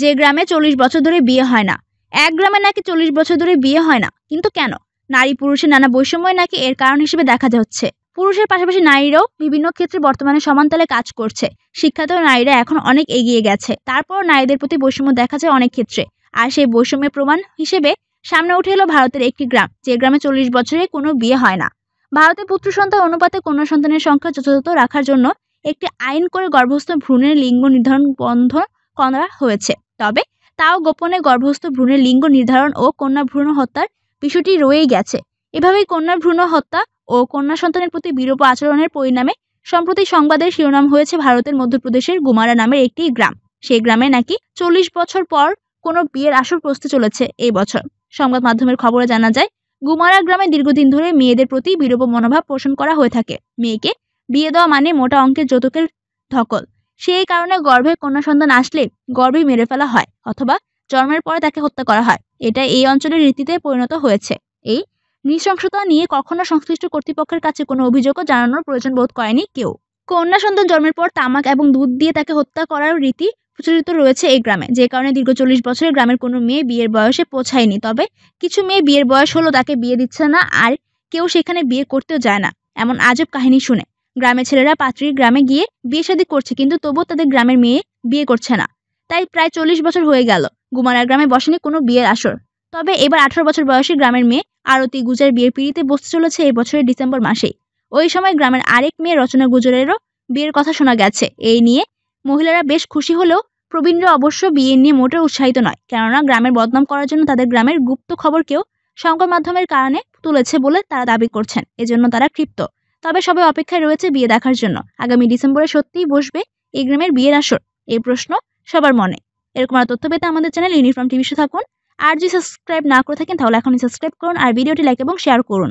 যে গ্রামে চল্লিশ বছর ধরে বিয়ে হয় না এক গ্রামে নাকি চল্লিশ বছর ধরে বিয়ে হয় না কিন্তু কেন নারী পুরুষের নানা বৈষম্য নাকি এর কারণ হিসেবে দেখা যাচ্ছে পুরুষের পাশাপাশি নারীরাও বিভিন্ন ক্ষেত্রে বর্তমানে সমানতালে কাজ করছে শিক্ষাতেও নারীরা এখন অনেক এগিয়ে গেছে তারপর নারীদের প্রতি বৈষম্য দেখা যায় অনেক ক্ষেত্রে আর সেই বৈষম্যের প্রমাণ হিসেবে সামনে উঠে এলো ভারতের একটি গ্রাম যে গ্রামে চল্লিশ বছরে কোনো বিয়ে হয় না ভারতে পুত্র সন্তান অনুপাতে কন্যা সন্তানের সংখ্যা যথাযথ রাখার জন্য একটি আইন করে গর্ভস্থ ভ্রূণের লিঙ্গ নির্ধারণ বন্ধন করা হয়েছে তবে তাও গোপনে গর্ভস্থ ভ্রূণের লিঙ্গ নির্ধারণ ও কন্যা ভ্রূণ হত্যার বিষয়টি রয়েই গেছে এভাবেই কন্যা ভ্রূণ হত্যা ও কন্যা সন্তানের প্রতি বিরূপ আচরণের পরিণামে সম্প্রতি সংবাদের শিরোনাম হয়েছে ভারতের মধ্যপ্রদেশের গুমারা নামের একটি গ্রাম সেই গ্রামে নাকি চল্লিশ বছর পর কোনো বিয়ের আসর প্রস্তুত চলেছে এই বছর সংবাদ মাধ্যমের খবরে জানা যায় গুমারা গ্রামে দীর্ঘদিন ধরে মেয়েদের প্রতি বিরূপ মনোভাব পোষণ করা হয়ে থাকে মেয়েকে বিয়ে দেওয়া মানে মোটা অঙ্কের যৌতুকের ধকল সেই কারণে গর্ভে কন্যা সন্তান আসলে গর্ভে মেরে ফেলা হয় অথবা জন্মের পরে তাকে হত্যা করা হয় এটা এই অঞ্চলের রীতিতে পরিণত হয়েছে এই নৃশংসতা নিয়ে কখনো সংশ্লিষ্ট কর্তৃপক্ষের কাছে কোনো অভিযোগও জানানোর প্রয়োজন বোধ করেনি কেউ কন্যা সন্তান জন্মের পর তামাক এবং দুধ দিয়ে তাকে হত্যা করার রীতি প্রচলিত রয়েছে এই গ্রামে যে কারণে দীর্ঘ চল্লিশ বছরের গ্রামের কোনো মেয়ে বিয়ের বয়সে পৌঁছায়নি তবে কিছু মেয়ে বিয়ের বয়স হলো তাকে বিয়ে দিচ্ছে না আর কেউ সেখানে বিয়ে করতেও যায় না এমন আজব কাহিনী শুনে গ্রামের ছেলেরা পাত্রীর গ্রামে গিয়ে বিয়ে শাদী করছে কিন্তু তবুও তাদের গ্রামের মেয়ে বিয়ে করছে না তাই প্রায় চল্লিশ বছর হয়ে গেল গুমারা গ্রামে বসেনি কোনো বিয়ের আসর তবে এবার আঠারো বছর বয়সী গ্রামের মেয়ে আরতি গুজার বিয়ের পিড়িতে বসতে চলেছে এই বছরের ডিসেম্বর মাসেই ওই সময় গ্রামের আরেক মেয়ে রচনা গুজরেরও বিয়ের কথা শোনা গেছে এই নিয়ে মহিলারা বেশ খুশি হলেও প্রবীণরা অবশ্য বিয়ে নিয়ে মোটেও উৎসাহিত নয় কেননা গ্রামের বদনাম করার জন্য তাদের গ্রামের গুপ্ত খবরকেও সংবাদ মাধ্যমের কারণে তুলেছে বলে তারা দাবি করছেন এজন্য তারা ক্ষিপ্ত তবে সবাই অপেক্ষায় রয়েছে বিয়ে দেখার জন্য আগামী ডিসেম্বরে সত্যিই বসবে এই গ্রামের বিয়ের আসর এই প্রশ্ন সবার মনে এরকম আর তথ্য পেতে আমাদের চ্যানেল ইউনিফর্ম টিভিতে থাকুন আর যদি সাবস্ক্রাইব না করে থাকেন তাহলে এখনই সাবস্ক্রাইব করুন আর ভিডিওটি লাইক এবং শেয়ার করুন